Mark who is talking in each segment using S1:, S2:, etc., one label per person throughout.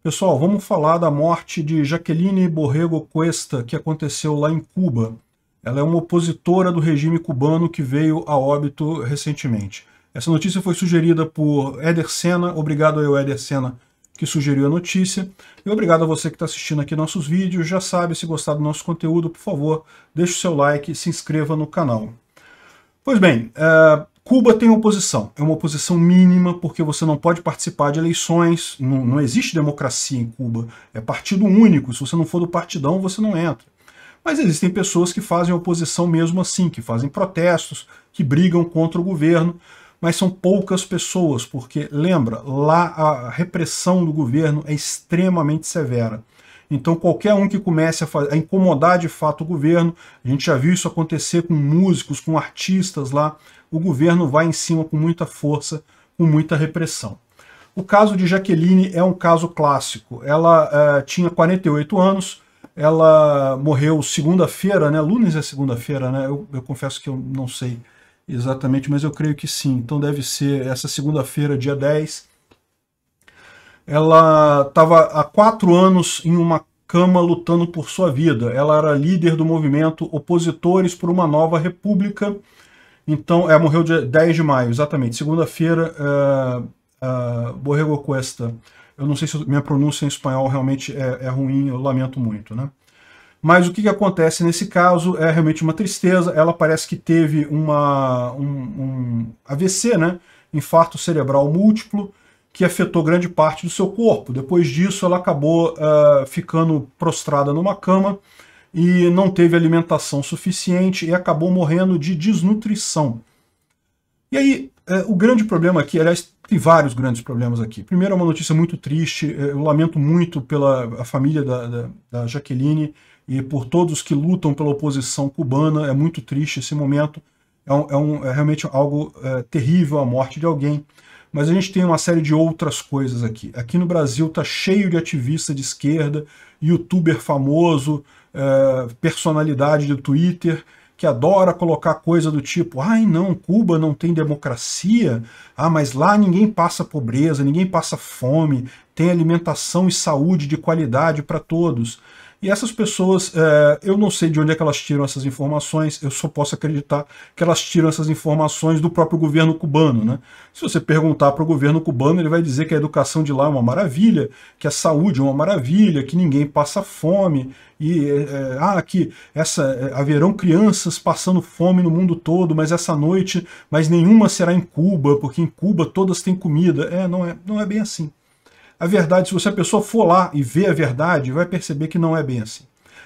S1: Pessoal, vamos falar da morte de Jaqueline Borrego Cuesta, que aconteceu lá em Cuba. Ela é uma opositora do regime cubano que veio a óbito recentemente. Essa notícia foi sugerida por Éder Senna. Obrigado ao Éder Senna que sugeriu a notícia. E obrigado a você que está assistindo aqui nossos vídeos. Já sabe, se gostar do nosso conteúdo, por favor, deixe o seu like e se inscreva no canal. Pois bem, eh, Cuba tem oposição. É uma oposição mínima, porque você não pode participar de eleições, não, não, existe democracia em Cuba. É partido único, se você não for do partidão, você não entra. Mas existem pessoas que fazem oposição mesmo assim, que fazem protestos, que brigam contra o governo, mas são poucas pessoas, porque, lembra, lá a repressão do governo é extremamente severa. Então, qualquer um que comece a, a, incomodar de fato o governo, a gente já viu isso acontecer com músicos, com artistas lá, o governo vai em cima com muita força, com muita repressão. O caso de Jaqueline é um caso clássico. Ela uh, tinha 48 anos, ela morreu segunda-feira, né? Lunes é segunda-feira, né? Eu, eu confesso que eu não sei exatamente, mas eu creio que sim. Então deve ser essa segunda-feira, dia 10 ela estava há quatro anos em uma cama lutando por sua vida. Ela era líder do movimento Opositores por uma Nova República. Então, ela é, morreu dia 10 de maio, exatamente. Segunda-feira, uh, Borrego Cuesta. Eu não sei se minha pronúncia em espanhol realmente é, é ruim, eu lamento muito, né? Mas o que, que, acontece nesse caso é realmente uma tristeza. Ela parece que teve uma, um, um AVC, né? Infarto cerebral múltiplo que afetou grande parte do seu corpo. Depois disso, ela acabou uh, ficando prostrada numa cama e não teve alimentação suficiente e acabou morrendo de desnutrição. E aí, uh, o grande problema aqui, aliás, tem vários grandes problemas aqui. Primeiro, é uma notícia muito triste, eh, eu lamento muito pela a família da, da, da Jaqueline e por todos que lutam pela oposição cubana, é muito triste esse momento, é, um, é, um, é realmente algo é, terrível a morte de alguém. Mas a gente tem uma série de outras coisas aqui. Aqui no Brasil tá cheio de ativista de esquerda, youtuber famoso, é, personalidade do Twitter, que adora colocar coisa do tipo: ai não, Cuba não tem democracia, ah, mas lá ninguém passa pobreza, ninguém passa fome, tem alimentação e saúde de qualidade para todos. E essas pessoas, é, eu não sei de onde é que elas tiram essas informações, eu só posso acreditar que elas tiram essas informações do próprio governo cubano. Né? Se você perguntar para o governo cubano, ele vai dizer que a educação de lá é uma maravilha, que a saúde é uma maravilha, que ninguém passa fome, e é, ah, que essa, haverão crianças passando fome no mundo todo, mas essa noite, mas nenhuma será em Cuba, porque em Cuba todas têm comida. É, não é, não é bem assim. A verdade, se você a pessoa for lá e ver a verdade, vai perceber que não é bem assim.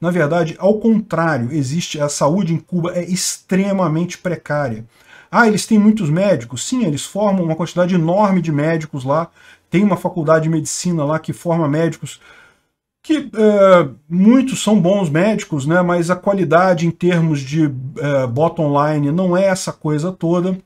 S1: Na verdade, ao contrário, existe a saúde em Cuba é extremamente precária. Ah, eles têm muitos médicos? Sim, eles formam uma quantidade enorme de médicos lá. Tem uma faculdade de medicina lá que forma médicos que é, muitos são bons médicos, né, mas a qualidade em termos de é, bottom line não é essa coisa toda.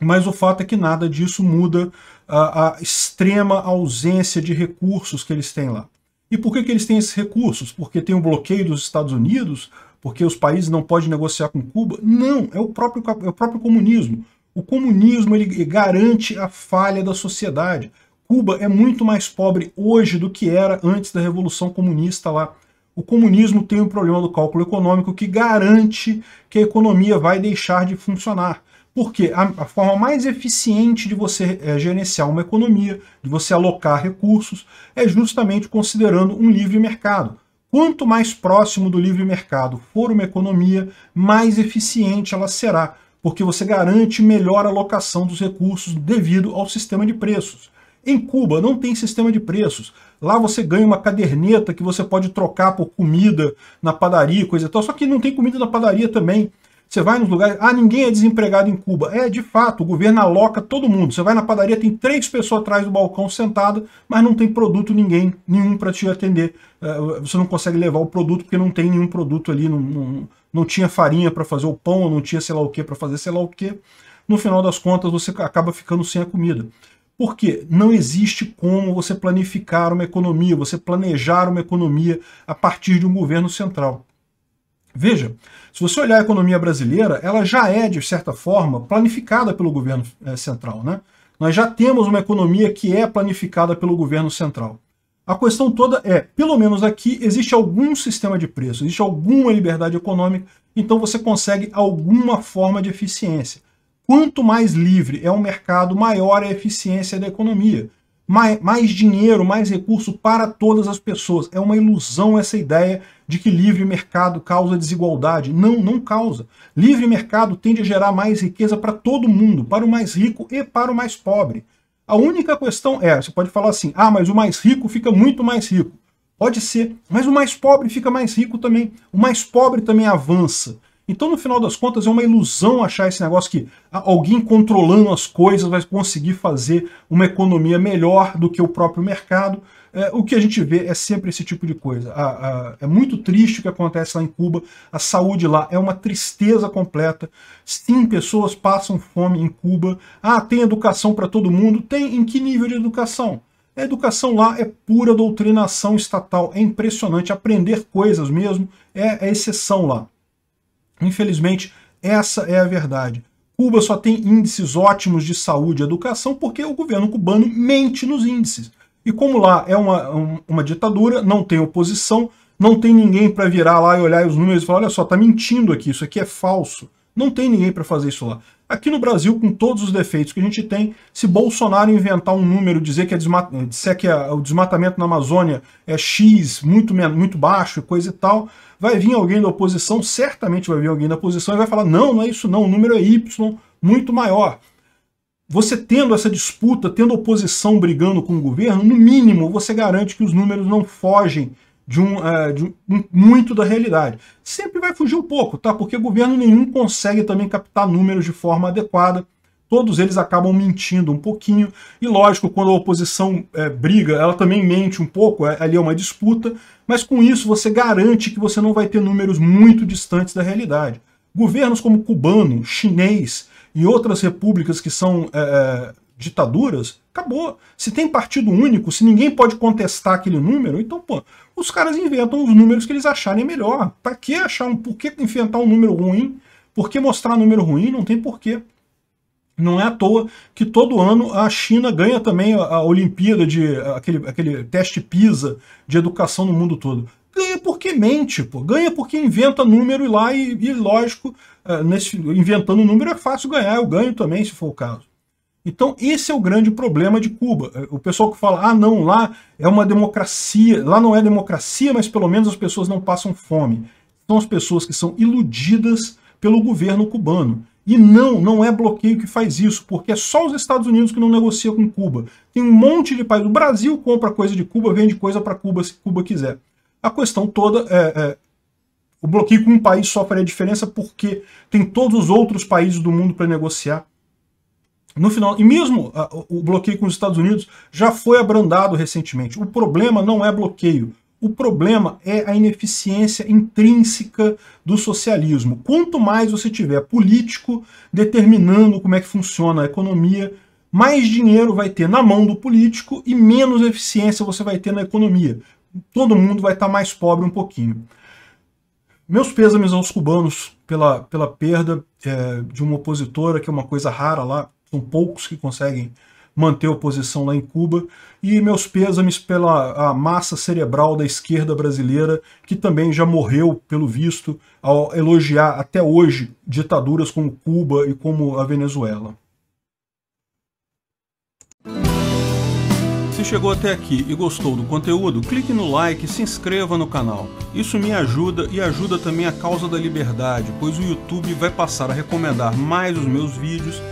S1: Mas o fato é que nada disso muda a, a, extrema ausência de recursos que eles têm lá. E por que, que eles têm esses recursos? Porque tem o um bloqueio dos Estados Unidos? Porque os países não podem negociar com Cuba? Não, é o próprio, é o próprio comunismo. O comunismo ele garante a falha da sociedade. Cuba é muito mais pobre hoje do que era antes da Revolução Comunista lá. O comunismo tem um problema do cálculo econômico que garante que a economia vai deixar de funcionar. Porque a, a forma mais eficiente de você é, gerenciar uma economia, de você alocar recursos, é justamente considerando um livre mercado. Quanto mais próximo do livre mercado for uma economia, mais eficiente ela será, porque você garante melhor alocação dos recursos devido ao sistema de preços. Em Cuba não tem sistema de preços. Lá você ganha uma caderneta que você pode trocar por comida na padaria, coisa e tal. Só que não tem comida na padaria também. Você vai nos lugares, ah, ninguém é desempregado em Cuba. É, de fato, o governo aloca todo mundo. Você vai na padaria, tem três pessoas atrás do balcão sentado, mas não tem produto ninguém, nenhum para te atender. É, você não consegue levar o produto porque não tem nenhum produto ali, não, não, não tinha farinha para fazer o pão, não tinha sei lá o que para fazer sei lá o que. No final das contas, você acaba ficando sem a comida. Porque não existe como você planificar uma economia, você planejar uma economia a partir de um governo central. Veja, se você olhar a economia brasileira, ela já é, de certa forma, planificada pelo governo é, central. Né? Nós já temos uma economia que é planificada pelo governo central. A questão toda é, pelo menos aqui, existe algum sistema de preço, existe alguma liberdade econômica, então você consegue alguma forma de eficiência. Quanto mais livre é o mercado, maior é a eficiência da economia mais, mais dinheiro, mais recurso para todas as pessoas. É uma ilusão essa ideia de que livre mercado causa desigualdade. Não, não causa. Livre mercado tende a gerar mais riqueza para todo mundo, para o mais rico e para o mais pobre. A única questão é, você pode falar assim, ah, mas o mais rico fica muito mais rico. Pode ser, mas o mais pobre fica mais rico também. O mais pobre também avança. Então, no final das contas, é uma ilusão achar esse negócio que ah, alguém controlando as coisas vai conseguir fazer uma economia melhor do que o próprio mercado. É, o que a gente vê é sempre esse tipo de coisa. A, a, é muito triste o que acontece lá em Cuba. A saúde lá é uma tristeza completa. Sim, pessoas passam fome em Cuba. Ah, tem educação para todo mundo? Tem. Em que nível de educação? A educação lá é pura doutrinação estatal. É impressionante. Aprender coisas mesmo é a é exceção lá. Infelizmente, essa é a verdade. Cuba só tem índices ótimos de saúde e educação porque o governo cubano mente nos índices. E como lá é uma, uma ditadura, não tem oposição, não tem ninguém para virar lá e olhar os números e falar: olha só, tá mentindo aqui, isso aqui é falso. Não tem ninguém para fazer isso lá. Aqui no Brasil, com todos os defeitos que a gente tem, se Bolsonaro inventar um número, dizer que, é que é o desmatamento na Amazônia é X, muito, muito baixo, coisa e tal, vai vir alguém da oposição, certamente vai vir alguém da oposição e vai falar, não, não é isso não, o número é Y, muito maior. Você tendo essa disputa, tendo oposição brigando com o governo, no mínimo você garante que os números não fogem de um, é, de um, muito da realidade. Sempre vai fugir um pouco, tá? Porque governo nenhum consegue também captar números de forma adequada. Todos eles acabam mentindo um pouquinho. E lógico, quando a oposição é, briga, ela também mente um pouco, é, ali é uma disputa, mas com isso você garante que você não vai ter números muito distantes da realidade. Governos como cubano, chinês e outras repúblicas que são é, é ditaduras, acabou. Se tem partido único, se ninguém pode contestar aquele número, então, pô, os caras inventam os números que eles acharem melhor. Para que achar um. Por que inventar um número ruim? Por que mostrar um número ruim? Não tem porquê. Não é à toa que todo ano a China ganha também a, Olimpíada de aquele, aquele teste PISA de educação no mundo todo. Ganha porque mente, pô. Ganha porque inventa número e lá, e, e lógico, eh, nesse, inventando número é fácil ganhar, eu ganho também, se for o caso. Então, esse é o grande problema de Cuba. É, o pessoal que fala, ah, não, lá é uma democracia, lá não é democracia, mas pelo menos as pessoas não passam fome. São as pessoas que são iludidas pelo governo cubano. E não, não é bloqueio que faz isso, porque é só os Estados Unidos que não negociam com Cuba. Tem um monte de país. O Brasil compra coisa de Cuba, vende coisa para Cuba se Cuba quiser. A questão toda é, é o bloqueio com um país só faria diferença porque tem todos os outros países do mundo para negociar no final, e mesmo ah, o bloqueio com os Estados Unidos já foi abrandado recentemente. O problema não é bloqueio, o problema é a ineficiência intrínseca do socialismo. Quanto mais você tiver político determinando como é que funciona a economia, mais dinheiro vai ter na mão do político e menos eficiência você vai ter na economia. Todo mundo vai estar tá mais pobre um pouquinho. Meus pêsames aos cubanos pela, pela perda é, de uma opositora, que é uma coisa rara lá, são poucos que conseguem manter a posição lá em Cuba. E meus pêsames pela a massa cerebral da esquerda brasileira, que também já morreu, pelo visto, ao elogiar até hoje ditaduras como Cuba e como a Venezuela. Se chegou até aqui e gostou do conteúdo, clique no like e se inscreva no canal. Isso me ajuda e ajuda também a causa da liberdade, pois o YouTube vai passar a recomendar mais os meus vídeos